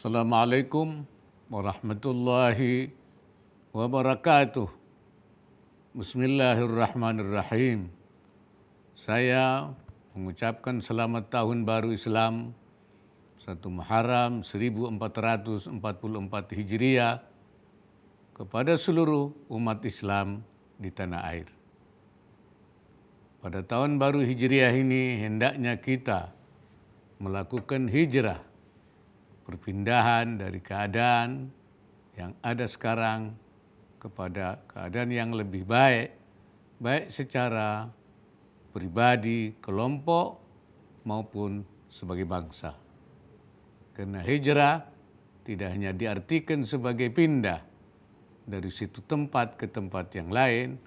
Assalamualaikum warahmatullahi wabarakatuh. Bismillahirrahmanirrahim. Saya mengucapkan selamat tahun baru Islam 1 Muharram 1444 Hijriah kepada seluruh umat Islam di tanah air. Pada tahun baru Hijriah ini hendaknya kita melakukan hijrah perpindahan dari keadaan yang ada sekarang kepada keadaan yang lebih baik, baik secara pribadi, kelompok, maupun sebagai bangsa. Karena hijrah tidak hanya diartikan sebagai pindah dari situ tempat ke tempat yang lain,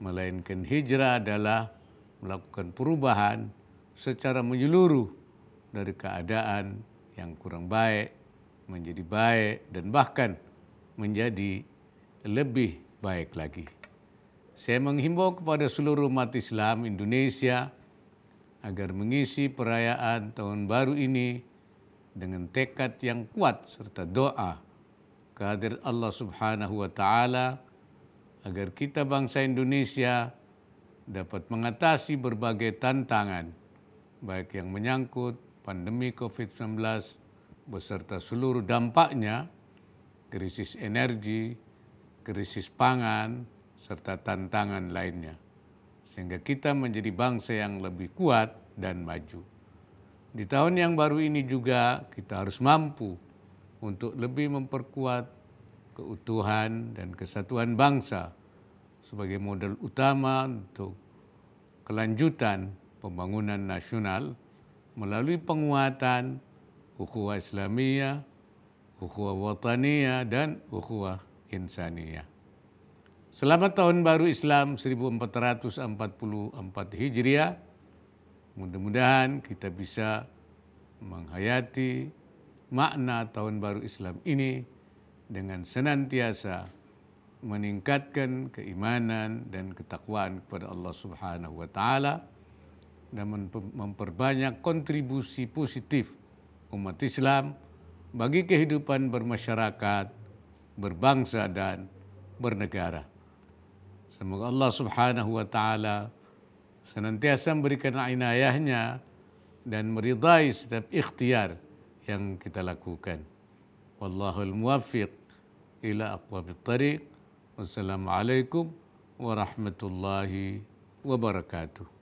melainkan hijrah adalah melakukan perubahan secara menyeluruh dari keadaan yang kurang baik menjadi baik dan bahkan menjadi lebih baik lagi. Saya menghimbau kepada seluruh umat Islam Indonesia agar mengisi perayaan tahun baru ini dengan tekad yang kuat serta doa kehadir Allah Subhanahu wa taala agar kita bangsa Indonesia dapat mengatasi berbagai tantangan baik yang menyangkut pandemi COVID-19 beserta seluruh dampaknya, krisis energi, krisis pangan, serta tantangan lainnya. Sehingga kita menjadi bangsa yang lebih kuat dan maju. Di tahun yang baru ini juga kita harus mampu untuk lebih memperkuat keutuhan dan kesatuan bangsa sebagai model utama untuk kelanjutan pembangunan nasional melalui penguatan ukhuwah Islamiyah, ukhuwah wataniyah, dan ukhuwah insaniyah. Selamat Tahun Baru Islam 1444 Hijriah. Mudah-mudahan kita bisa menghayati makna Tahun Baru Islam ini dengan senantiasa meningkatkan keimanan dan ketakwaan kepada Allah Subhanahu wa taala dan memperbanyak kontribusi positif umat Islam bagi kehidupan bermasyarakat, berbangsa dan bernegara. Semoga Allah Subhanahu wa taala senantiasa memberikan inayahnya dan meridai setiap ikhtiar yang kita lakukan. Wallahul muwaffiq ila aqwamit tariq. Wassalamualaikum warahmatullahi wabarakatuh.